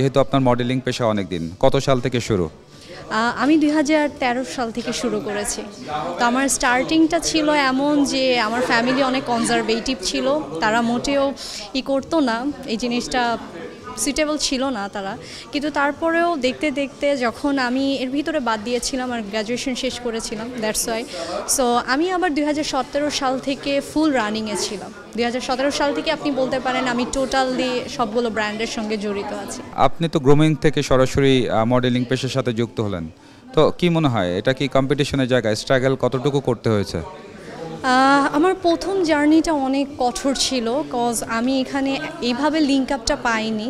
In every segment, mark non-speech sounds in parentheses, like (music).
যেহেতু আপনার মডেলিং পেশা অনেক দিন কত সাল থেকে শুরু আমি দুই সাল থেকে শুরু করেছি তো আমার স্টার্টিংটা ছিল এমন যে আমার ফ্যামিলি অনেক কনজারভেটিভ ছিল তারা মোটেও ই করতো না এই জিনিসটা সুইটেবল ছিল না তারা কিন্তু তারপরেও দেখতে দেখতে যখন আমি এর ভিতরে বাদ দিয়েছিলাম আর গ্র্যাজুয়েশন শেষ করেছিলাম দ্যাটস ওয়াই সো আমি আবার দুই সাল থেকে ফুল রানিংয়ে ছিলাম দুই সাল থেকে আপনি বলতে পারেন আমি টোটালি সবগুলো ব্র্যান্ডের সঙ্গে জড়িত আছি আপনি তো গ্রুমিং থেকে সরাসরি মডেলিং পেশার সাথে যুক্ত হলেন তো কি মনে হয় এটা কি কম্পিটিশনের জায়গায় স্ট্রাগল কতটুকু করতে হয়েছে আমার প্রথম জার্নিটা অনেক কঠোর ছিল কজ আমি এখানে এইভাবে লিঙ্ক আপটা পাইনি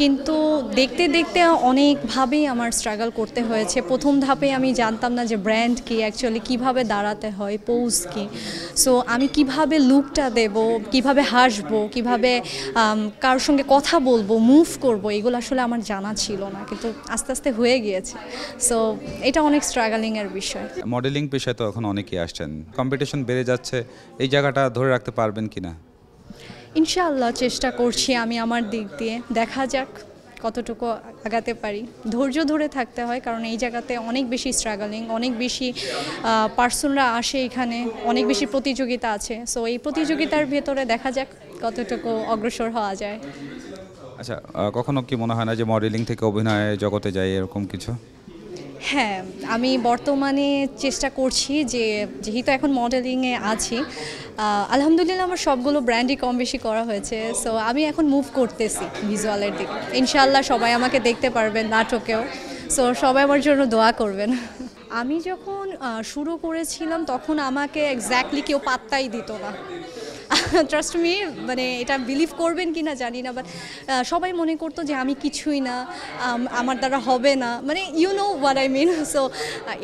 কিন্তু দেখতে দেখতে অনেকভাবেই আমার স্ট্রাগল করতে হয়েছে প্রথম ধাপে আমি জানতাম না যে ব্র্যান্ড কী অ্যাকচুয়ালি কিভাবে দাঁড়াতে হয় পোজ কী সো আমি কিভাবে লুকটা দেব কিভাবে হাসবো কিভাবে কার সঙ্গে কথা বলবো মুভ করব এগুলো আসলে আমার জানা ছিল না কিন্তু আস্তে আস্তে হয়ে গিয়েছে সো এটা অনেক স্ট্রাগলিংয়ের বিষয় মডেলিং পেশায় তো এখন অনেকেই আসছেন কম্পিটিশন বেড়ে যাচ্ছে এই জায়গাটা ধরে রাখতে পারবেন কিনা ইনশাআল্লাহ চেষ্টা করছি আমি আমার দিক দিয়ে দেখা যাক কতটুকু আগাতে পারি ধৈর্য ধরে থাকতে হয় কারণ এই জায়গাতে অনেক বেশি স্ট্রাগলিং অনেক বেশি পার্সনরা আসে এখানে অনেক বেশি প্রতিযোগিতা আছে সো এই প্রতিযোগিতার ভেতরে দেখা যাক কতটুকু অগ্রসর হওয়া যায় আচ্ছা কখনো কি মনে হয় না যে মডেলিং থেকে অভিনয় জগতে যায় এরকম কিছু হ্যাঁ আমি বর্তমানে চেষ্টা করছি যে যেহেতু এখন মডেলিংয়ে আছি আলহামদুলিল্লাহ আমার সবগুলো ব্র্যান্ডই কম বেশি করা হয়েছে সো আমি এখন মুভ করতেছি ভিজুয়ালের দিকে ইনশাল্লাহ সবাই আমাকে দেখতে পারবেন নাটকেও সো সবাই আমার জন্য দোয়া করবেন আমি যখন শুরু করেছিলাম তখন আমাকে এক্স্যাক্টলি কেউ পাত্তাই দিত না ট্রাস্ট (laughs) মি মানে এটা বিলিভ করবেন কি না জানি না বাট সবাই মনে করতো যে আমি কিছুই না আমার দ্বারা হবে না মানে you know what I mean so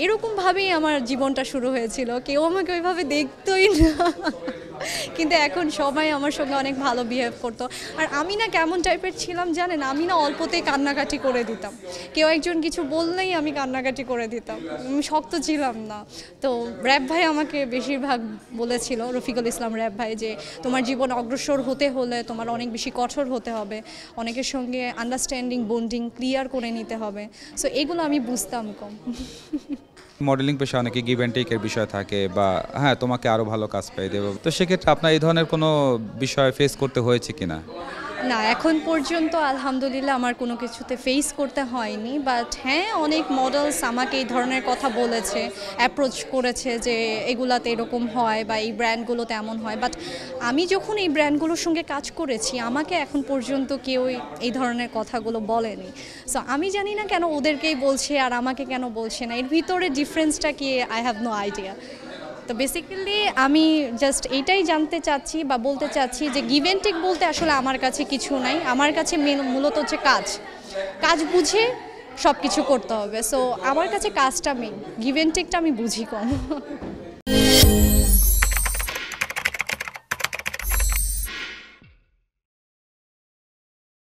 এরকমভাবেই আমার জীবনটা শুরু হয়েছিল কেউ আমাকে ওইভাবে দেখতোই না (laughs) কিন্তু এখন সবাই আমার সঙ্গে অনেক ভালো বিহেভ করতো আর আমি না কেমন টাইপের ছিলাম জানেন আমি না অল্পতেই কান্নাকাটি করে দিতাম কেউ একজন কিছু বললেই আমি কান্নাকাটি করে দিতাম আমি শক্ত ছিলাম না তো র্যাব ভাই আমাকে বেশিরভাগ বলেছিল রফিকুল ইসলাম র্যাব ভাই যে তোমার জীবন অগ্রসর হতে হলে তোমার অনেক বেশি কঠোর হতে হবে অনেকের সঙ্গে আন্ডারস্ট্যান্ডিং বন্ডিং ক্লিয়ার করে নিতে হবে সো এগুলো আমি বুঝতাম কম মডেলিং পেশা অনেকে গিভ অ্যান্ড টেকের বিষয় থাকে বা হ্যাঁ তোমাকে আরও ভালো কাজ পাই দেবো তো সেক্ষেত্রে আপনার এই ধরনের কোনো বিষয় ফেস করতে হয়েছে কিনা না এখন পর্যন্ত আলহামদুলিল্লাহ আমার কোনো কিছুতে ফেস করতে হয়নি বাট হ্যাঁ অনেক মডেলস আমাকে এই ধরনের কথা বলেছে অ্যাপ্রোচ করেছে যে এগুলাতে এরকম হয় বা এই ব্র্যান্ডগুলোতে এমন হয় বাট আমি যখন এই ব্র্যান্ডগুলোর সঙ্গে কাজ করেছি আমাকে এখন পর্যন্ত কেউ এই ধরনের কথাগুলো বলেনি সো আমি জানি না কেন ওদেরকেই বলছে আর আমাকে কেন বলছে না এর ভিতরে ডিফারেন্সটা কি আই হ্যাভ নো আইডিয়া তো বেসিক্যালি আমি জাস্ট এটাই জানতে চাচ্ছি বা বলতে চাচ্ছি যে গিভেন টেক বলতে আসলে আমার কাছে কিছু নাই আমার কাছে মেন মূলত হচ্ছে কাজ কাজ বুঝে সব কিছু করতে হবে সো আমার কাছে কাজটা মেন গিভেন টেকটা আমি বুঝি কম